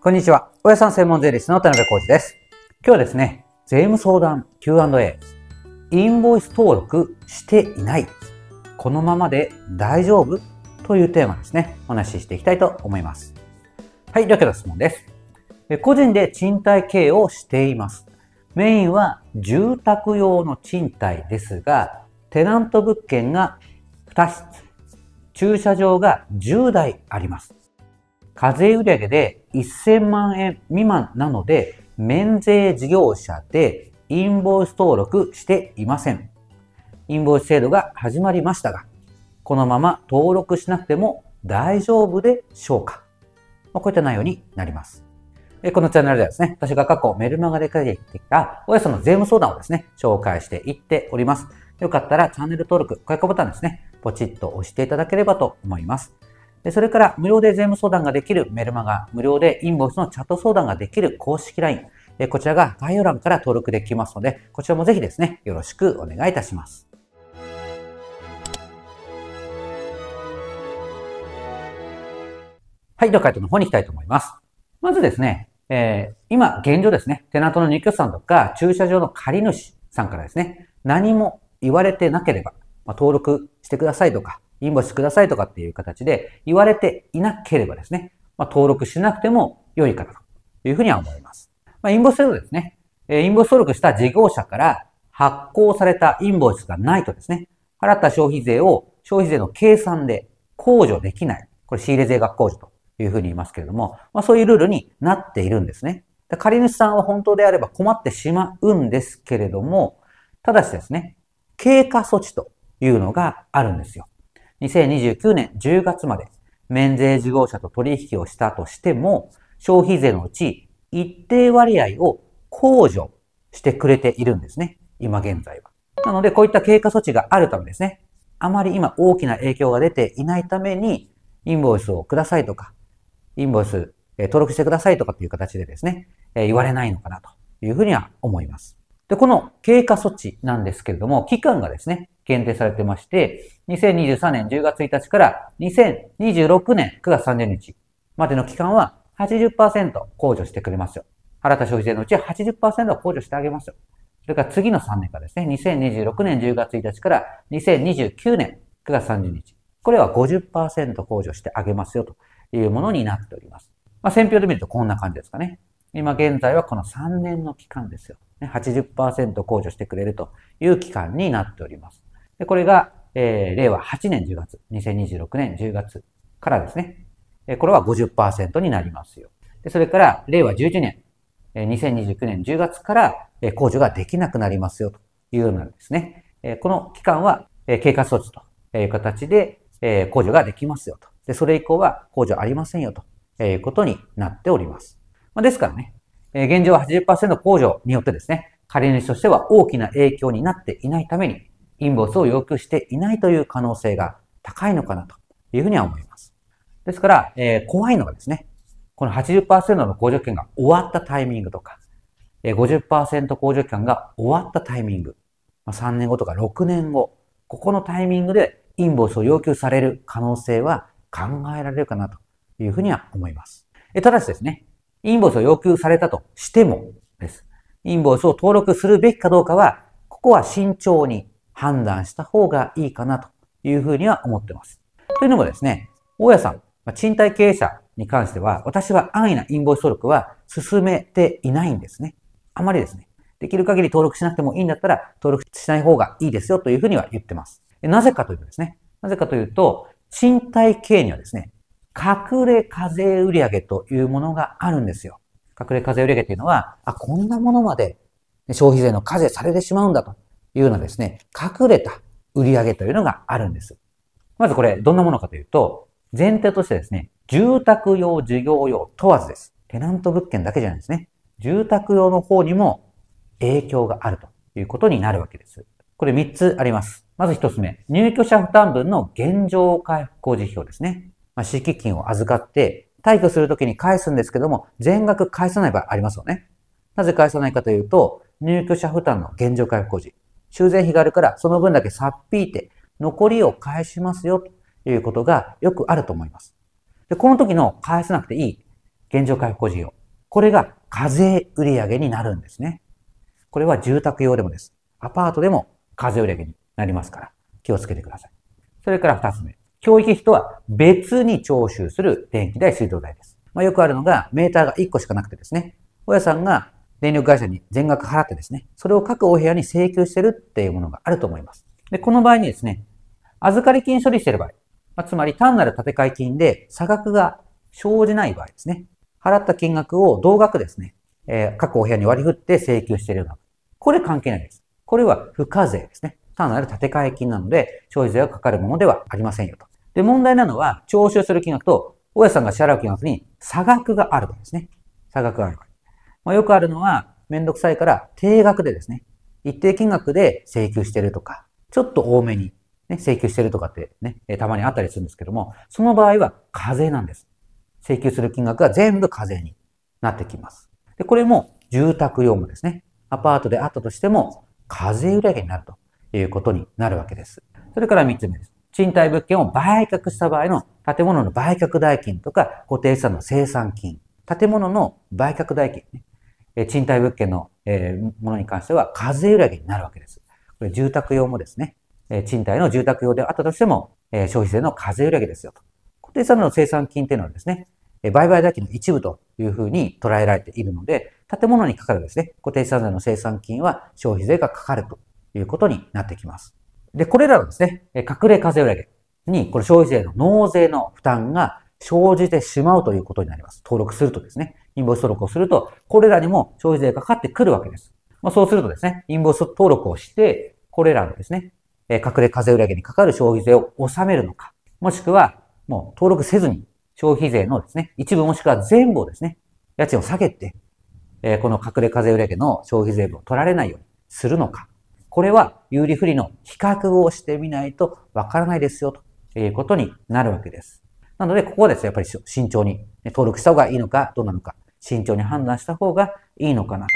こんにちは。おやさん専門税理士の田辺浩二です。今日はですね、税務相談 Q&A、インボイス登録していない、このままで大丈夫というテーマですね、お話ししていきたいと思います。はい、今けの質問です。個人で賃貸経営をしています。メインは住宅用の賃貸ですが、テナント物件が2室、駐車場が10台あります。課税売上で1000万円未満なので、免税事業者でインボイス登録していません。インボイス制度が始まりましたが、このまま登録しなくても大丈夫でしょうかこういった内容になります。このチャンネルではですね、私が過去メルマガで書いてきた親さんの税務相談をですね、紹介していっております。よかったらチャンネル登録、高評価ボタンですね、ポチッと押していただければと思います。それから無料で税務相談ができるメルマガ、無料でインボイスのチャット相談ができる公式 LINE、こちらが概要欄から登録できますので、こちらもぜひですね、よろしくお願いいたします。はい、では回答の方に行きたいと思います。まずですね、えー、今、現状ですね、テナントの入居者さんとか、駐車場の借り主さんからですね、何も言われてなければ、まあ、登録してくださいとか、インボイスくださいとかっていう形で言われていなければですね、まあ、登録しなくても良いかなというふうには思います。まあ、インボイス制度ですね、インボイス登録した事業者から発行されたインボイスがないとですね、払った消費税を消費税の計算で控除できない。これ仕入れ税額控除というふうに言いますけれども、まあ、そういうルールになっているんですね。借主さんは本当であれば困ってしまうんですけれども、ただしですね、経過措置というのがあるんですよ。2029年10月まで免税事業者と取引をしたとしても、消費税のうち一定割合を控除してくれているんですね。今現在は。なので、こういった経過措置があるためですね。あまり今大きな影響が出ていないために、インボイスをくださいとか、インボイス、え登録してくださいとかっていう形でですね、え言われないのかなというふうには思います。で、この経過措置なんですけれども、期間がですね、限定されてまして、2023年10月1日から2026年9月30日までの期間は80%控除してくれますよ。払った消費税のうち80%を控除してあげますよ。それから次の3年間ですね、2026年10月1日から2029年9月30日。これは50%控除してあげますよというものになっております。まあ、選票で見るとこんな感じですかね。今現在はこの3年の期間ですよ。80%控除してくれるという期間になっております。でこれがえー、令和8年10月、2026年10月からですね、えこれは50%になりますよ。でそれから、令和11年、え2029年10月から、え控除ができなくなりますよというようなんですね。えこの期間は、え経過措置という形で、え控除ができますよと。で、それ以降は控除ありませんよということになっております。まあ、ですからね、え現状は80%控除によってですね、借り主としては大きな影響になっていないために、インボイスを要求していないという可能性が高いのかなというふうには思います。ですから、えー、怖いのがですね、この80%の控除期間が終わったタイミングとか、えー、50%控除期間が終わったタイミング、まあ、3年後とか6年後、ここのタイミングでインボイスを要求される可能性は考えられるかなというふうには思います。えただしですね、インボイスを要求されたとしてもです。インボイスを登録するべきかどうかは、ここは慎重に判断した方がいいかなというふうには思ってます。というのもですね、大家さん、ま賃貸経営者に関しては、私は安易なインボイス登録は進めていないんですね。あまりですね。できる限り登録しなくてもいいんだったら、登録しない方がいいですよというふうには言ってます。なぜかというとですね、なぜかというと、賃貸経営にはですね、隠れ課税売上というものがあるんですよ。隠れ課税売上というのは、あ、こんなものまで消費税の課税されてしまうんだというようなですね、隠れた売り上げというのがあるんです。まずこれ、どんなものかというと、前提としてですね、住宅用、事業用問わずです。テナント物件だけじゃないですね。住宅用の方にも影響があるということになるわけです。これ3つあります。まず1つ目、入居者負担分の現状回復工事費用ですね。まあ、敷金を預かって、退去するときに返すんですけども、全額返さない場合ありますよね。なぜ返さないかというと、入居者負担の現状回復工事。修繕費があるから、その分だけさっぴいて、残りを返しますよ、ということがよくあると思います。で、この時の返さなくていい現状回復事業。これが課税売上になるんですね。これは住宅用でもです。アパートでも課税売上になりますから、気をつけてください。それから二つ目。教育費とは別に徴収する電気代、水道代です。まあ、よくあるのが、メーターが1個しかなくてですね、親さんが電力会社に全額払ってですね、それを各お部屋に請求してるっていうものがあると思います。で、この場合にですね、預かり金処理している場合、まあ、つまり単なる建て替え金で差額が生じない場合ですね、払った金額を同額ですね、えー、各お部屋に割り振って請求しているような。これ関係ないです。これは付加税ですね。単なる建て替え金なので、消費税がかかるものではありませんよと。で、問題なのは、徴収する金額と、大家さんが支払う金額に差額がある場合ですね。差額がある場合。まあ、よくあるのは、めんどくさいから定額でですね、一定金額で請求してるとか、ちょっと多めに、ね、請求してるとかってね、たまにあったりするんですけども、その場合は課税なんです。請求する金額が全部課税になってきます。で、これも住宅用もですね、アパートであったとしても、課税売上になるということになるわけです。それから3つ目です。賃貸物件を売却した場合の建物の売却代金とか固定資産の生産金、建物の売却代金、ね、え賃貸物件の、えものに関しては課税売上になるわけです。これ住宅用もですね、え賃貸の住宅用であったとしても、え消費税の課税売上ですよと。固定資産の生産金というのはですね、え売買代金の一部というふうに捉えられているので、建物にかかるですね、固定資産税の生産金は消費税がかかるということになってきます。で、これらのですね、隠れ課税売上に、これ消費税の納税の負担が生じてしまうということになります。登録するとですね、インボイス登録をすると、これらにも消費税がかかってくるわけです。まあ、そうするとですね、インボイス登録をして、これらのですね、え隠れ課税売上にかかる消費税を納めるのか、もしくは、もう登録せずに、消費税のですね、一部もしくは全部をですね、家賃を下げて、えこの隠れ課税売上の消費税分を取られないようにするのか、これは有利不利の比較をしてみないとわからないですよということになるわけです。なので、ここはですね、やっぱり慎重に、登録した方がいいのか、どうなのか、慎重に判断した方がいいのかな、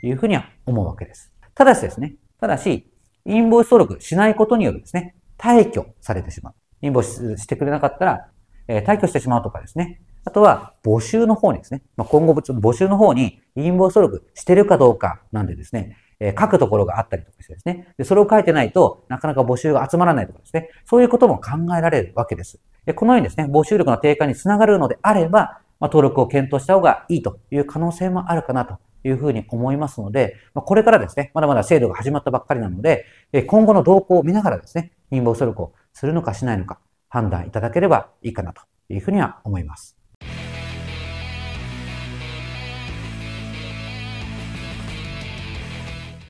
というふうには思うわけです。ただしですね、ただし、インボイス登録しないことによるですね、退去されてしまう。インボイスしてくれなかったら、えー、退去してしまうとかですね。あとは、募集の方にですね、まあ、今後、募集の方にインボイス登録してるかどうかなんでですね、え書くところがあったりとかしてですね。で、それを書いてないと、なかなか募集が集まらないとかですね。そういうことも考えられるわけです。で、このようにですね、募集力の低下につながるのであれば、まあ、登録を検討した方がいいという可能性もあるかなというふうに思いますので、まあ、これからですね、まだまだ制度が始まったばっかりなので、今後の動向を見ながらですね、陰謀登録をするのかしないのか判断いただければいいかなというふうには思います。